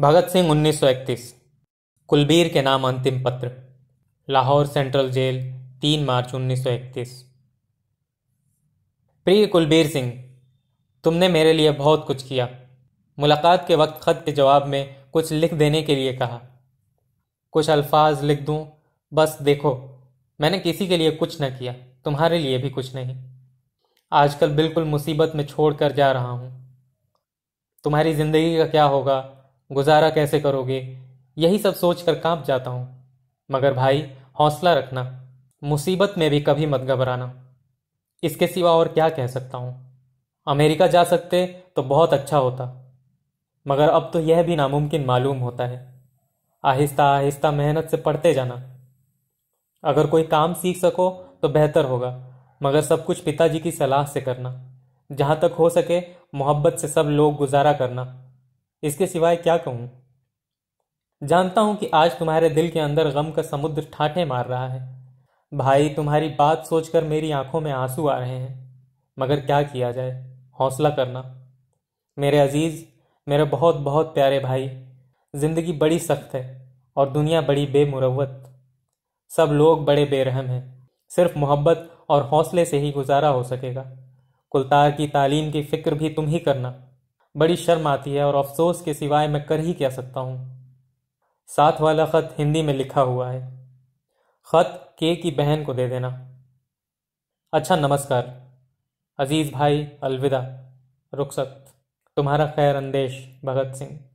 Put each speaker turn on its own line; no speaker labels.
भगत सिंह 1931
कुलबीर के नाम अंतिम पत्र लाहौर सेंट्रल जेल 3 मार्च 1931 प्रिय कुलबीर सिंह तुमने मेरे लिए बहुत कुछ किया मुलाकात के वक्त ख़त के जवाब में कुछ लिख देने के लिए कहा कुछ अल्फाज लिख दूं बस देखो मैंने किसी के लिए कुछ न किया तुम्हारे लिए भी कुछ नहीं आजकल बिल्कुल मुसीबत में छोड़ कर जा रहा हूं तुम्हारी ज़िंदगी का क्या होगा गुजारा कैसे करोगे यही सब सोच कर कांप जाता हूं मगर भाई हौसला रखना मुसीबत में भी कभी मत घबराना इसके सिवा और क्या कह सकता हूं अमेरिका जा सकते तो बहुत अच्छा होता मगर अब तो यह भी नामुमकिन मालूम होता है आहिस्ता आहिस्ता मेहनत से पढ़ते जाना अगर कोई काम सीख सको तो बेहतर होगा मगर सब कुछ पिताजी की सलाह से करना जहां तक हो सके मोहब्बत से सब लोग गुजारा करना इसके सिवाय क्या कहूँ जानता हूँ कि आज तुम्हारे दिल के अंदर गम का समुद्र ठाठे मार रहा है भाई तुम्हारी बात सोचकर मेरी आंखों में आंसू आ रहे हैं मगर क्या किया जाए हौसला करना मेरे अजीज़ मेरे बहुत बहुत प्यारे भाई ज़िंदगी बड़ी सख्त है और दुनिया बड़ी बेमुरवत सब लोग बड़े बेरहम हैं सिर्फ मोहब्बत और हौसले से ही गुजारा हो सकेगा कुलतार की तालीम की फ़िक्र भी तुम ही करना बड़ी शर्म आती है और अफसोस के सिवाय मैं कर ही क्या सकता हूं साथ वाला ख़त हिंदी में लिखा हुआ है ख़त के की बहन को दे देना अच्छा नमस्कार अजीज़ भाई अलविदा रुखसत
तुम्हारा खैर अंदेश भगत सिंह